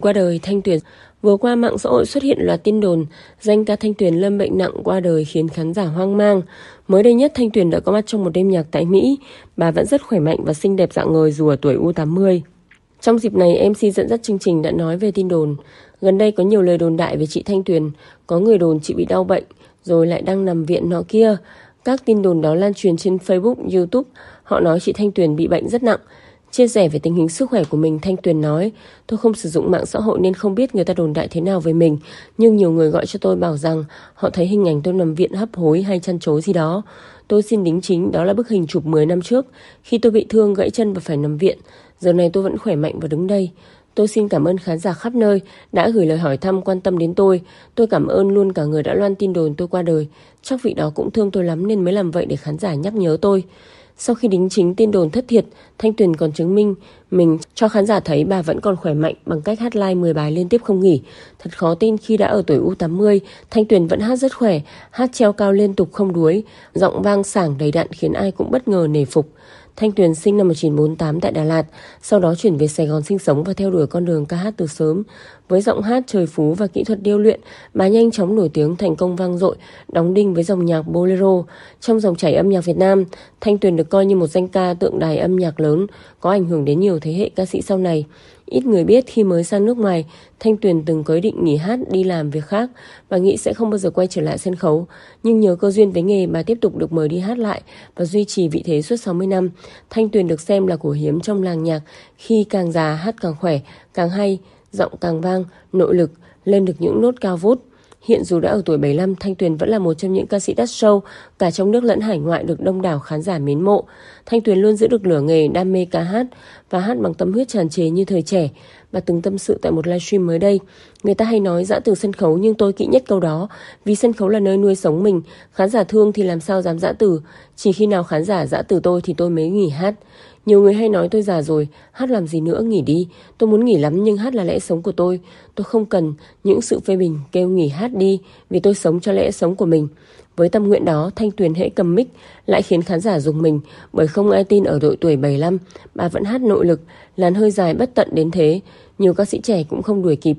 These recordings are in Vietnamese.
Qua đời Thanh Tuyền Vừa qua mạng xã hội xuất hiện loạt tin đồn danh ca Thanh Tuyền lâm bệnh nặng qua đời khiến khán giả hoang mang. Mới đây nhất Thanh Tuyền đã có mặt trong một đêm nhạc tại Mỹ. Bà vẫn rất khỏe mạnh và xinh đẹp dạng người dù ở tuổi U80. Trong dịp này, MC dẫn dắt chương trình đã nói về tin đồn. Gần đây có nhiều lời đồn đại về chị Thanh Tuyền. Có người đồn chị bị đau bệnh, rồi lại đang nằm viện nọ kia. Các tin đồn đó lan truyền trên Facebook, Youtube. Họ nói chị Thanh Tuyền bị bệnh rất nặng. Chia sẻ về tình hình sức khỏe của mình, Thanh Tuyền nói, tôi không sử dụng mạng xã hội nên không biết người ta đồn đại thế nào về mình, nhưng nhiều người gọi cho tôi bảo rằng họ thấy hình ảnh tôi nằm viện hấp hối hay chăn chối gì đó. Tôi xin đính chính đó là bức hình chụp 10 năm trước, khi tôi bị thương gãy chân và phải nằm viện. Giờ này tôi vẫn khỏe mạnh và đứng đây. Tôi xin cảm ơn khán giả khắp nơi đã gửi lời hỏi thăm quan tâm đến tôi. Tôi cảm ơn luôn cả người đã loan tin đồn tôi qua đời. Chắc vị đó cũng thương tôi lắm nên mới làm vậy để khán giả nhắc nhớ tôi. Sau khi đính chính tin đồn thất thiệt, Thanh Tuyền còn chứng minh mình cho khán giả thấy bà vẫn còn khỏe mạnh bằng cách hát live 10 bài liên tiếp không nghỉ. Thật khó tin khi đã ở tuổi U80, Thanh Tuyền vẫn hát rất khỏe, hát treo cao liên tục không đuối, giọng vang sảng đầy đặn khiến ai cũng bất ngờ nể phục. Thanh Tuyền sinh năm 1948 tại Đà Lạt, sau đó chuyển về Sài Gòn sinh sống và theo đuổi con đường ca hát từ sớm với giọng hát trời phú và kỹ thuật điêu luyện, bà nhanh chóng nổi tiếng thành công vang dội, đóng đinh với dòng nhạc bolero. Trong dòng chảy âm nhạc Việt Nam, Thanh Tuyền được coi như một danh ca tượng đài âm nhạc lớn, có ảnh hưởng đến nhiều thế hệ ca sĩ sau này. Ít người biết khi mới sang nước ngoài, Thanh Tuyền từng có ý định nghỉ hát đi làm việc khác và nghĩ sẽ không bao giờ quay trở lại sân khấu. Nhưng nhờ cơ duyên với nghề bà tiếp tục được mời đi hát lại và duy trì vị thế suốt 60 năm. Thanh Tuyền được xem là cổ hiếm trong làng nhạc khi càng già hát càng khỏe, càng hay, giọng càng vang, nội lực, lên được những nốt cao vút. Hiện dù đã ở tuổi 75, Thanh Tuyền vẫn là một trong những ca sĩ đắt show, cả trong nước lẫn hải ngoại được đông đảo khán giả mến mộ. Thanh Tuyền luôn giữ được lửa nghề, đam mê ca hát và hát bằng tâm huyết tràn trề như thời trẻ. Bà từng tâm sự tại một livestream mới đây. Người ta hay nói dã từ sân khấu nhưng tôi kỹ nhất câu đó. Vì sân khấu là nơi nuôi sống mình, khán giả thương thì làm sao dám dã từ. Chỉ khi nào khán giả dã từ tôi thì tôi mới nghỉ hát. Nhiều người hay nói tôi già rồi, hát làm gì nữa, nghỉ đi. Tôi muốn nghỉ lắm nhưng hát là lẽ sống của tôi. Tôi không cần những sự phê bình kêu nghỉ hát đi vì tôi sống cho lẽ sống của mình. Với tâm nguyện đó, Thanh Tuyền hễ cầm mic lại khiến khán giả dùng mình bởi không ai tin ở đội tuổi 75, bà vẫn hát nội lực, làn hơi dài bất tận đến thế. Nhiều ca sĩ trẻ cũng không đuổi kịp.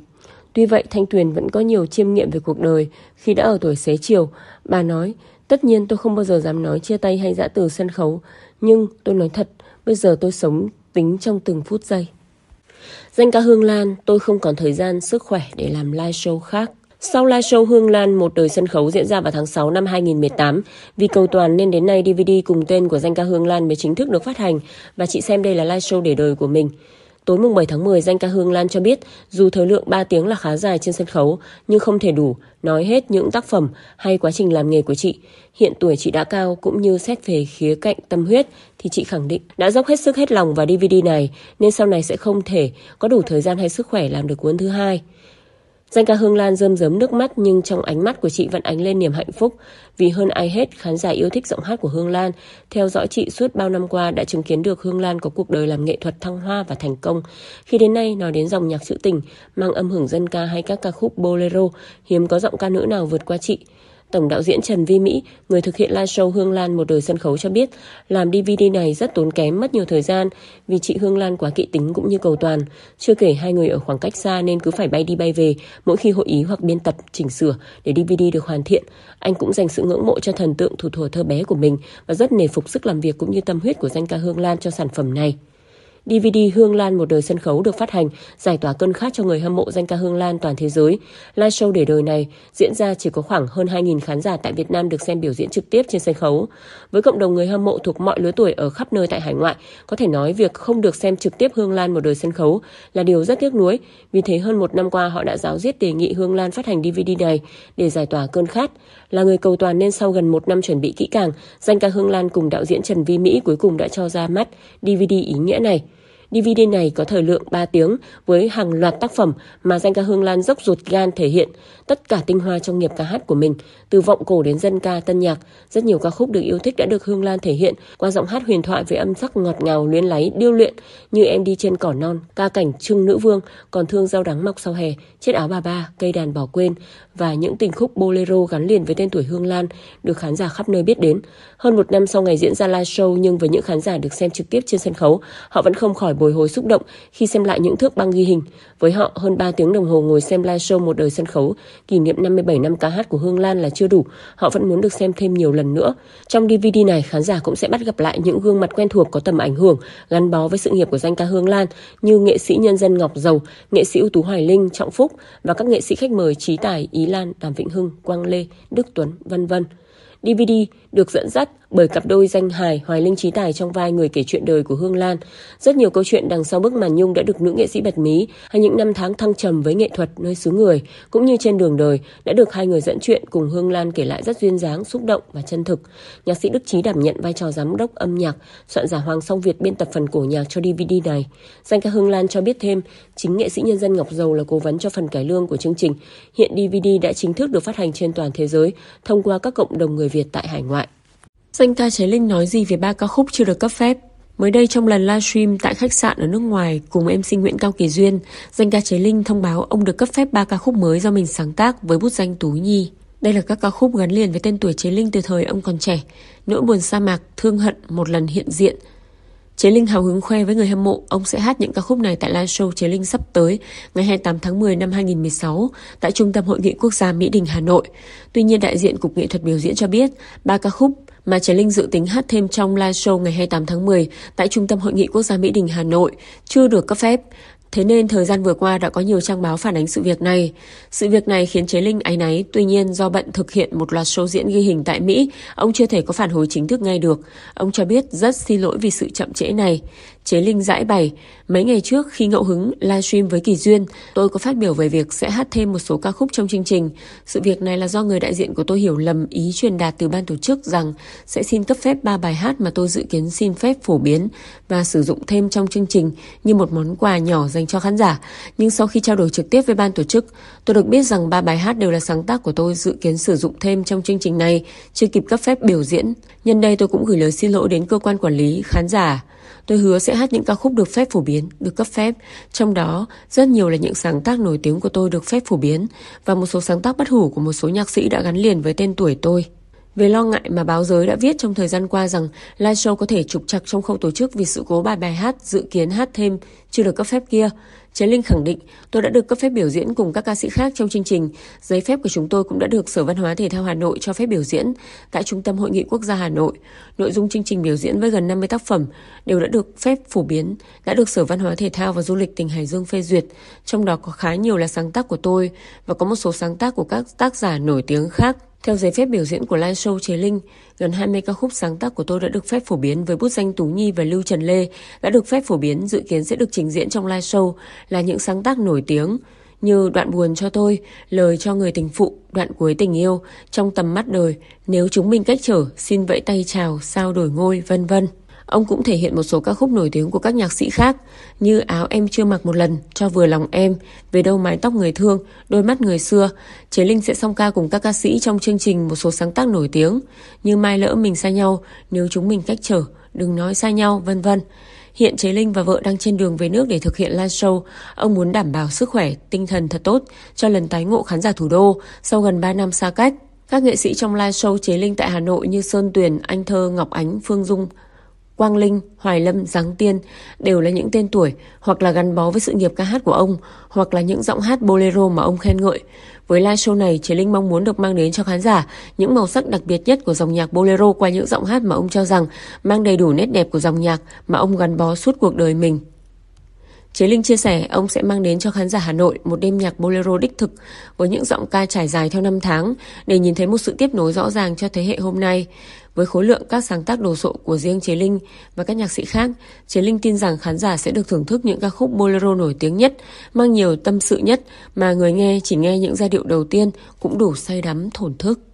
Tuy vậy, Thanh Tuyền vẫn có nhiều chiêm nghiệm về cuộc đời khi đã ở tuổi xế chiều. Bà nói, Tất nhiên tôi không bao giờ dám nói chia tay hay dã từ sân khấu, nhưng tôi nói thật, bây giờ tôi sống tính trong từng phút giây. Danh ca Hương Lan, tôi không còn thời gian, sức khỏe để làm live show khác. Sau live show Hương Lan Một đời sân khấu diễn ra vào tháng 6 năm 2018, vì cầu toàn nên đến nay DVD cùng tên của danh ca Hương Lan mới chính thức được phát hành và chị xem đây là live show để đời của mình. Tối mùng 7 tháng 10, danh ca Hương Lan cho biết, dù thời lượng 3 tiếng là khá dài trên sân khấu, nhưng không thể đủ nói hết những tác phẩm hay quá trình làm nghề của chị. Hiện tuổi chị đã cao cũng như xét về khía cạnh tâm huyết thì chị khẳng định đã dốc hết sức hết lòng vào DVD này nên sau này sẽ không thể có đủ thời gian hay sức khỏe làm được cuốn thứ hai. Danh ca Hương Lan rơm rớm nước mắt nhưng trong ánh mắt của chị vẫn ánh lên niềm hạnh phúc. Vì hơn ai hết, khán giả yêu thích giọng hát của Hương Lan, theo dõi chị suốt bao năm qua đã chứng kiến được Hương Lan có cuộc đời làm nghệ thuật thăng hoa và thành công. Khi đến nay, nói đến dòng nhạc trữ tình, mang âm hưởng dân ca hay các ca khúc bolero, hiếm có giọng ca nữ nào vượt qua chị. Tổng đạo diễn Trần Vi Mỹ, người thực hiện live show Hương Lan một đời sân khấu cho biết, làm DVD này rất tốn kém, mất nhiều thời gian vì chị Hương Lan quá kỵ tính cũng như cầu toàn. Chưa kể hai người ở khoảng cách xa nên cứ phải bay đi bay về mỗi khi hội ý hoặc biên tập chỉnh sửa để DVD được hoàn thiện. Anh cũng dành sự ngưỡng mộ cho thần tượng thủ thủa thơ bé của mình và rất nề phục sức làm việc cũng như tâm huyết của danh ca Hương Lan cho sản phẩm này. DVD Hương Lan Một đời sân khấu được phát hành, giải tỏa cơn khát cho người hâm mộ danh ca Hương Lan toàn thế giới. Live show để đời này diễn ra chỉ có khoảng hơn 2.000 khán giả tại Việt Nam được xem biểu diễn trực tiếp trên sân khấu. Với cộng đồng người hâm mộ thuộc mọi lứa tuổi ở khắp nơi tại hải ngoại, có thể nói việc không được xem trực tiếp Hương Lan Một đời sân khấu là điều rất tiếc nuối. Vì thế hơn một năm qua họ đã giáo diết đề nghị Hương Lan phát hành DVD này để giải tỏa cơn khát là người cầu toàn nên sau gần một năm chuẩn bị kỹ càng, danh ca Hương Lan cùng đạo diễn Trần Vi Mỹ cuối cùng đã cho ra mắt DVD ý nghĩa này. DVD này có thời lượng 3 tiếng với hàng loạt tác phẩm mà danh ca Hương Lan dốc ruột gan thể hiện tất cả tinh hoa trong nghiệp ca hát của mình, từ vọng cổ đến dân ca tân nhạc. Rất nhiều ca khúc được yêu thích đã được Hương Lan thể hiện qua giọng hát huyền thoại với âm sắc ngọt ngào luyến láy điêu luyện như Em đi trên cỏ non, ca cảnh Trưng nữ vương, còn thương rau đắng mọc sau hè, chiếc áo bà ba, cây đàn bỏ quên và những tình khúc bolero gắn liền với tên tuổi Hương Lan được khán giả khắp nơi biết đến. Hơn một năm sau ngày diễn ra live show nhưng với những khán giả được xem trực tiếp trên sân khấu, họ vẫn không khỏi bồi hồi xúc động khi xem lại những thước băng ghi hình. Với họ, hơn 3 tiếng đồng hồ ngồi xem live show một đời sân khấu, kỷ niệm 57 năm ca hát của Hương Lan là chưa đủ, họ vẫn muốn được xem thêm nhiều lần nữa. Trong DVD này, khán giả cũng sẽ bắt gặp lại những gương mặt quen thuộc có tầm ảnh hưởng gắn bó với sự nghiệp của danh ca Hương Lan như nghệ sĩ nhân dân Ngọc Dầu, nghệ sĩ ưu tú Hoài Linh, Trọng Phúc và các nghệ sĩ khách mời Trí Tài, Ý Lan, Đàm Vĩnh Hưng, Quang Lê, Đức Tuấn, vân vân. DVD được dẫn dắt bởi cặp đôi danh hài Hoài Linh Trí Tài trong vai người kể chuyện đời của Hương Lan. Rất nhiều câu chuyện đằng sau bức màn nhung đã được nữ nghệ sĩ bật mí hay những năm tháng thăng trầm với nghệ thuật nơi xứ người cũng như trên đường đời đã được hai người dẫn chuyện cùng Hương Lan kể lại rất duyên dáng, xúc động và chân thực. Nhạc sĩ Đức Trí đảm nhận vai trò giám đốc âm nhạc, soạn giả Hoàng Song Việt biên tập phần cổ nhạc cho DVD này. Danh ca Hương Lan cho biết thêm, chính nghệ sĩ nhân dân Ngọc Dầu là cố vấn cho phần cải lương của chương trình. Hiện DVD đã chính thức được phát hành trên toàn thế giới thông qua các cộng đồng người Việt tại hải ngoại. Danh ca Trái Linh nói gì về ba ca khúc chưa được cấp phép? Mới đây trong lần livestream tại khách sạn ở nước ngoài cùng em sinh Nguyễn Cao Kỳ Duyên, danh ca Trái Linh thông báo ông được cấp phép ba ca khúc mới do mình sáng tác với bút danh Tú Nhi. Đây là các ca khúc gắn liền với tên tuổi Chế Linh từ thời ông còn trẻ, nỗi buồn sa mạc, thương hận một lần hiện diện. Chế Linh hào hứng khoe với người hâm mộ, ông sẽ hát những ca khúc này tại live show Chế Linh sắp tới ngày 28 tháng 10 năm 2016 tại Trung tâm Hội nghị Quốc gia Mỹ Đình, Hà Nội. Tuy nhiên, đại diện Cục Nghệ thuật biểu diễn cho biết, ba ca khúc mà Trái Linh dự tính hát thêm trong live show ngày 28 tháng 10 tại Trung tâm Hội nghị Quốc gia Mỹ Đình Hà Nội chưa được cấp phép. Thế nên thời gian vừa qua đã có nhiều trang báo phản ánh sự việc này. Sự việc này khiến Chế Linh áy náy, tuy nhiên do bận thực hiện một loạt show diễn ghi hình tại Mỹ, ông chưa thể có phản hồi chính thức ngay được. Ông cho biết rất xin lỗi vì sự chậm trễ này. Chế Linh giải bày, mấy ngày trước khi ngẫu hứng livestream với Kỳ Duyên, tôi có phát biểu về việc sẽ hát thêm một số ca khúc trong chương trình. Sự việc này là do người đại diện của tôi hiểu lầm ý truyền đạt từ ban tổ chức rằng sẽ xin cấp phép 3 bài hát mà tôi dự kiến xin phép phổ biến và sử dụng thêm trong chương trình như một món quà nhỏ dành cho khán giả. Nhưng sau khi trao đổi trực tiếp với ban tổ chức, tôi được biết rằng ba bài hát đều là sáng tác của tôi dự kiến sử dụng thêm trong chương trình này, chưa kịp cấp phép biểu diễn. Nhân đây tôi cũng gửi lời xin lỗi đến cơ quan quản lý, khán giả Tôi hứa sẽ hát những ca khúc được phép phổ biến, được cấp phép. Trong đó, rất nhiều là những sáng tác nổi tiếng của tôi được phép phổ biến và một số sáng tác bất hủ của một số nhạc sĩ đã gắn liền với tên tuổi tôi. Về lo ngại mà báo giới đã viết trong thời gian qua rằng live show có thể trục trặc trong khâu tổ chức vì sự cố bài bài hát dự kiến hát thêm chưa được cấp phép kia, Trấn Linh khẳng định, tôi đã được cấp phép biểu diễn cùng các ca sĩ khác trong chương trình. Giấy phép của chúng tôi cũng đã được Sở Văn hóa Thể thao Hà Nội cho phép biểu diễn tại Trung tâm Hội nghị Quốc gia Hà Nội. Nội dung chương trình biểu diễn với gần 50 tác phẩm đều đã được phép phổ biến, đã được Sở Văn hóa Thể thao và Du lịch tỉnh Hải Dương phê duyệt. Trong đó có khá nhiều là sáng tác của tôi và có một số sáng tác của các tác giả nổi tiếng khác. Theo giấy phép biểu diễn của live show Chế Linh, gần 20 ca khúc sáng tác của tôi đã được phép phổ biến với bút danh Tú Nhi và Lưu Trần Lê, đã được phép phổ biến dự kiến sẽ được trình diễn trong live show là những sáng tác nổi tiếng như Đoạn buồn cho tôi, Lời cho người tình phụ, Đoạn cuối tình yêu, Trong tầm mắt đời, Nếu chúng mình cách trở, Xin vẫy tay chào, Sao đổi ngôi, vân vân. Ông cũng thể hiện một số ca khúc nổi tiếng của các nhạc sĩ khác như Áo em chưa mặc một lần, Cho vừa lòng em, Về đâu mái tóc người thương, Đôi mắt người xưa. Chế Linh sẽ song ca cùng các ca sĩ trong chương trình một số sáng tác nổi tiếng như Mai lỡ mình xa nhau, Nếu chúng mình cách trở, Đừng nói xa nhau, vân vân. Hiện Chế Linh và vợ đang trên đường về nước để thực hiện live show. Ông muốn đảm bảo sức khỏe, tinh thần thật tốt cho lần tái ngộ khán giả thủ đô sau gần 3 năm xa cách. Các nghệ sĩ trong live show Chế Linh tại Hà Nội như Sơn Tuyền, Anh Thơ, Ngọc Ánh, Phương Dung Quang Linh, Hoài Lâm, Giáng Tiên đều là những tên tuổi hoặc là gắn bó với sự nghiệp ca hát của ông hoặc là những giọng hát bolero mà ông khen ngợi. Với live show này, Chế Linh mong muốn được mang đến cho khán giả những màu sắc đặc biệt nhất của dòng nhạc bolero qua những giọng hát mà ông cho rằng mang đầy đủ nét đẹp của dòng nhạc mà ông gắn bó suốt cuộc đời mình. Chế Linh chia sẻ ông sẽ mang đến cho khán giả Hà Nội một đêm nhạc bolero đích thực với những giọng ca trải dài theo năm tháng để nhìn thấy một sự tiếp nối rõ ràng cho thế hệ hôm nay. Với khối lượng các sáng tác đồ sộ của riêng Chế Linh và các nhạc sĩ khác, Chế Linh tin rằng khán giả sẽ được thưởng thức những ca khúc bolero nổi tiếng nhất, mang nhiều tâm sự nhất mà người nghe chỉ nghe những giai điệu đầu tiên cũng đủ say đắm thổn thức.